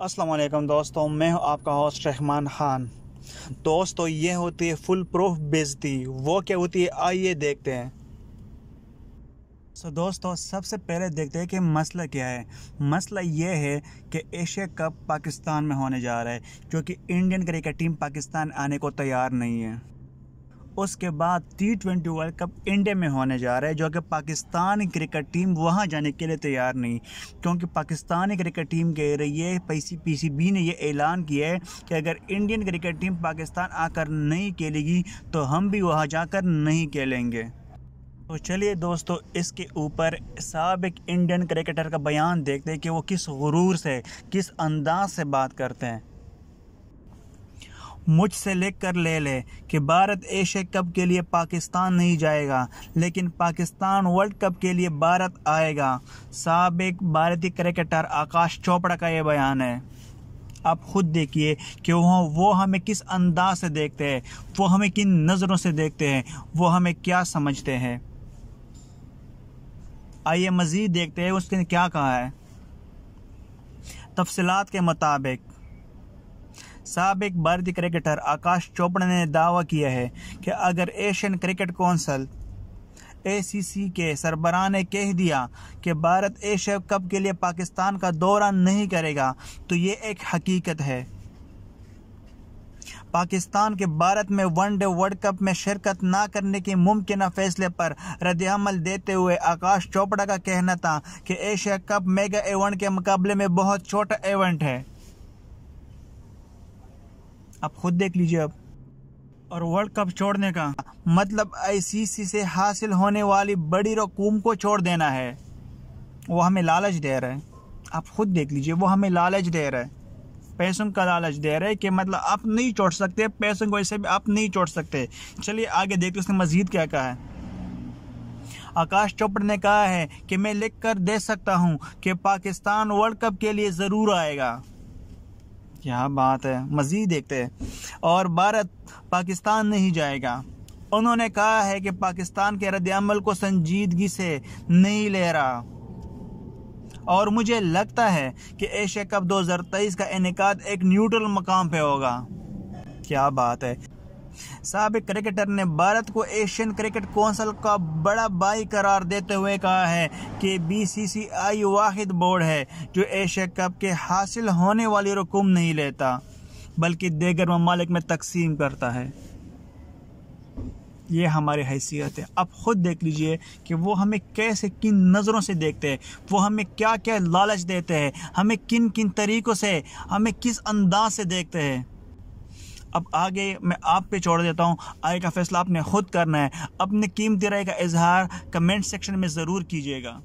वालेकुम दोस्तों मैं हूं आपका होस्ट रहमान ख़ान दोस्तों ये होती है फुल प्रूफ बेजती वो क्या होती है आइए देखते हैं सो so, दोस्तों सबसे पहले देखते हैं कि मसला क्या है मसला ये है कि एशिया कप पाकिस्तान में होने जा रहा है क्योंकि इंडियन क्रिकेट टीम पाकिस्तान आने को तैयार नहीं है उसके बाद T twenty world cup India में होने जा रहा है जो कि पाकिस्तान क्रिकेट टीम वहाँ जाने के लिए तैयार नहीं क्योंकि पाकिस्तानी क्रिकेट टीम कह रही है सी पीसीबी ने यह ऐलान किया है कि अगर इंडियन क्रिकेट टीम पाकिस्तान आकर नहीं खेलेगी तो हम भी वहाँ जाकर नहीं खेलेंगे तो चलिए दोस्तों इसके ऊपर सबक इंडियन क्रिकेटर का बयान देखते हैं कि वो किस गुरूर से किस अंदाज से बात करते हैं मुझसे लिख कर ले ले कि भारत एशिया कप के लिए पाकिस्तान नहीं जाएगा लेकिन पाकिस्तान वर्ल्ड कप के लिए भारत आएगा सबक भारतीय क्रिकेटर आकाश चोपड़ा का ये बयान है आप खुद देखिए कि वो वो हमें किस अंदाज से देखते हैं वो हमें किन नज़रों से देखते हैं वो हमें क्या समझते हैं आइए मज़ीद देखते हैं उसने क्या कहा है तफसलत के मुताबिक सबक भारतीय क्रिकेटर आकाश चोपड़ा ने दावा किया है कि अगर एशियन क्रिकेट कौंसल सी के सरबराह ने कह दिया कि भारत एशिया कप के लिए पाकिस्तान का दौरा नहीं करेगा तो ये एक हकीकत है पाकिस्तान के भारत में वनडे वर्ल्ड कप में शिरकत ना करने के मुमकिन फैसले पर रद्दमल देते हुए आकाश चोपड़ा का कहना था कि एशिया कप मेगा इवेंट के मुकाबले में बहुत छोटा इवेंट है आप खुद देख लीजिए अब और वर्ल्ड कप छोड़ने का मतलब आईसीसी से हासिल होने वाली बड़ी रकूम को छोड़ देना है वो हमें लालच दे रहा है आप खुद देख लीजिए वो हमें लालच दे रहा है पैसों का लालच दे रहा है कि मतलब आप नहीं छोड़ सकते पैसों को ऐसे भी आप नहीं छोड़ सकते चलिए आगे देखते उसने मजीद क्या कहा है आकाश चोपड़ा ने कहा है कि मैं लिख कर दे सकता हूं कि पाकिस्तान वर्ल्ड कप के लिए ज़रूर आएगा क्या बात है मज़ीद देखते हैं और भारत पाकिस्तान नहीं जाएगा उन्होंने कहा है कि पाकिस्तान के रद्दमल को संजीदगी से नहीं ले रहा और मुझे लगता है कि एशिया कप 2023 का इनका एक न्यूट्रल मकाम पे होगा क्या बात है सबक क्रिकेटर ने भारत को एशियन क्रिकेट कौंसिल का बड़ा बाई करार देते हुए कहा है कि बीसीसीआई वाहिद बोर्ड है जो एशिया कप के हासिल होने वाली रकूम नहीं लेता बल्कि देगर ममालिक में तकसीम करता है ये हमारी हैसियत है आप ख़ुद देख लीजिए कि वो हमें कैसे किन नज़रों से देखते हैं वो हमें क्या क्या लालच देते हैं हमें किन किन तरीक़ों से हमें किस अंदाज से देखते हैं अब आगे मैं आप पे छोड़ देता हूँ आगे का फैसला आपने खुद करना है अपने कीमती राय का इजहार कमेंट सेक्शन में ज़रूर कीजिएगा